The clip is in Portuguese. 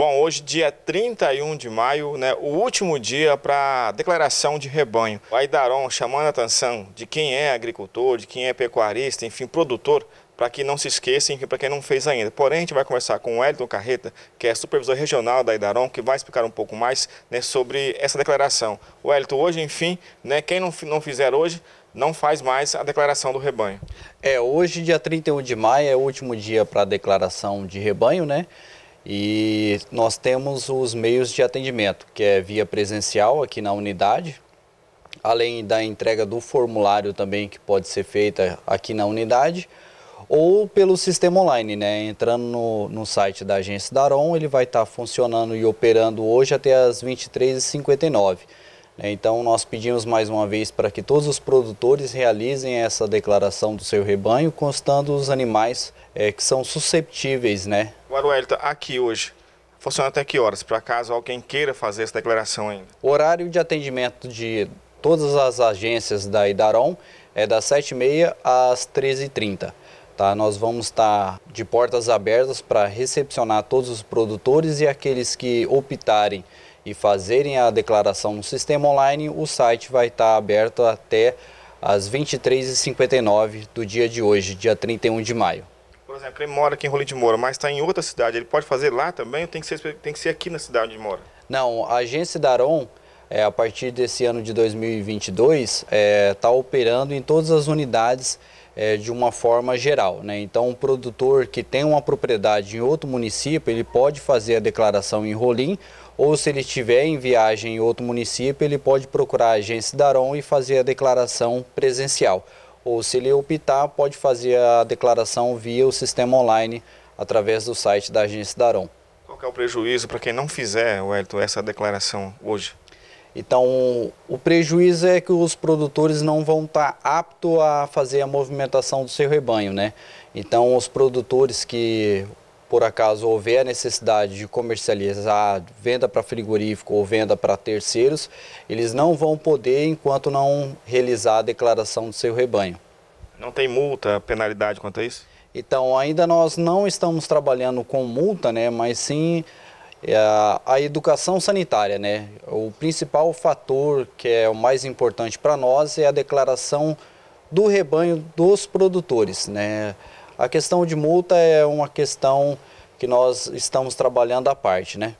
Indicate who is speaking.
Speaker 1: Bom, hoje, dia 31 de maio, né, o último dia para declaração de rebanho. A Idarom chamando a atenção de quem é agricultor, de quem é pecuarista, enfim, produtor, para que não se esqueçam, para quem não fez ainda. Porém, a gente vai conversar com o Elton Carreta, que é supervisor regional da Idarom, que vai explicar um pouco mais né, sobre essa declaração. O Elton, hoje, enfim,
Speaker 2: né, quem não, não fizer hoje, não faz mais a declaração do rebanho. É, hoje, dia 31 de maio, é o último dia para a declaração de rebanho, né? E nós temos os meios de atendimento, que é via presencial aqui na unidade, além da entrega do formulário também que pode ser feita aqui na unidade, ou pelo sistema online, né? Entrando no, no site da agência Daron, ele vai estar tá funcionando e operando hoje até as 23h59. Né, então, nós pedimos mais uma vez para que todos os produtores realizem essa declaração do seu rebanho, constando os animais é, que são susceptíveis. Né?
Speaker 1: O aqui hoje,
Speaker 2: funciona até que horas, para caso alguém queira fazer essa declaração ainda? O horário de atendimento de todas as agências da Idaron é das 7h30 às 13h30. Tá, nós vamos estar de portas abertas para recepcionar todos os produtores e aqueles que optarem e fazerem a declaração no sistema online, o site vai estar aberto até às 23h59 do dia de hoje, dia 31 de maio.
Speaker 1: Por exemplo, ele mora aqui em Rolim de Moura, mas está em outra cidade, ele pode fazer lá também ou tem que ser,
Speaker 2: tem que ser aqui na cidade onde mora? Não, a agência Daron é, a partir desse ano de 2022, está é, tá operando em todas as unidades é, de uma forma geral. Né? Então, um produtor que tem uma propriedade em outro município, ele pode fazer a declaração em Rolim, ou se ele estiver em viagem em outro município, ele pode procurar a agência Daron e fazer a declaração presencial. Ou se ele optar, pode fazer a declaração via o sistema online, através do site da agência Daron. Qual é o prejuízo para quem não fizer, Wellington, essa declaração hoje? Então, o prejuízo é que os produtores não vão estar tá aptos a fazer a movimentação do seu rebanho, né? Então, os produtores que, por acaso, houver a necessidade de comercializar venda para frigorífico ou venda para terceiros, eles não vão poder enquanto não realizar a declaração do seu rebanho. Não tem multa, penalidade quanto a isso? Então, ainda nós não estamos trabalhando com multa, né? Mas sim é a, a educação sanitária, né? O principal fator que é o mais importante para nós é a declaração do rebanho dos produtores, né? A questão de multa é uma questão que nós estamos trabalhando à parte, né?